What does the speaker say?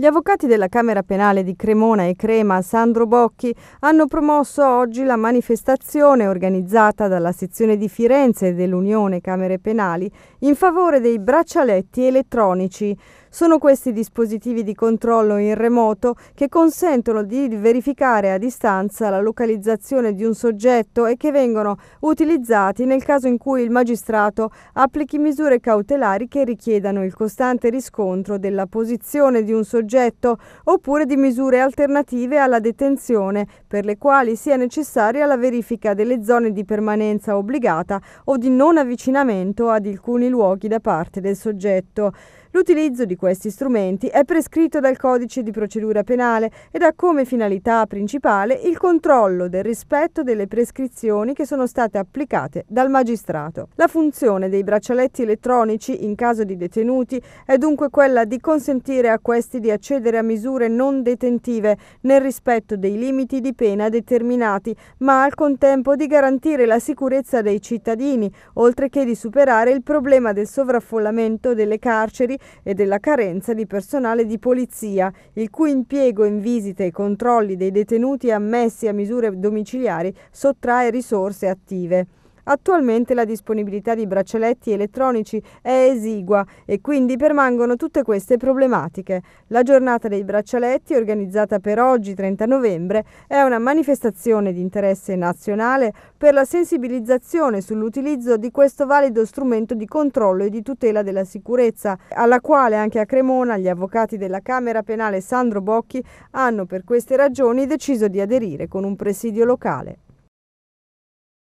Gli avvocati della Camera Penale di Cremona e Crema, Sandro Bocchi, hanno promosso oggi la manifestazione organizzata dalla sezione di Firenze dell'Unione Camere Penali in favore dei braccialetti elettronici. Sono questi dispositivi di controllo in remoto che consentono di verificare a distanza la localizzazione di un soggetto e che vengono utilizzati nel caso in cui il magistrato applichi misure cautelari che richiedano il costante riscontro della posizione di un soggetto soggetto, oppure di misure alternative alla detenzione, per le quali sia necessaria la verifica delle zone di permanenza obbligata o di non avvicinamento ad alcuni luoghi da parte del soggetto. L'utilizzo di questi strumenti è prescritto dal codice di procedura penale ed ha come finalità principale il controllo del rispetto delle prescrizioni che sono state applicate dal magistrato. La funzione dei braccialetti elettronici in caso di detenuti è dunque quella di consentire a questi di accedere a misure non detentive nel rispetto dei limiti di pena determinati, ma al contempo di garantire la sicurezza dei cittadini, oltre che di superare il problema del sovraffollamento delle carceri e della carenza di personale di polizia, il cui impiego in visite e controlli dei detenuti ammessi a misure domiciliari sottrae risorse attive. Attualmente la disponibilità di braccialetti elettronici è esigua e quindi permangono tutte queste problematiche. La giornata dei braccialetti, organizzata per oggi 30 novembre, è una manifestazione di interesse nazionale per la sensibilizzazione sull'utilizzo di questo valido strumento di controllo e di tutela della sicurezza, alla quale anche a Cremona gli avvocati della Camera Penale Sandro Bocchi hanno per queste ragioni deciso di aderire con un presidio locale.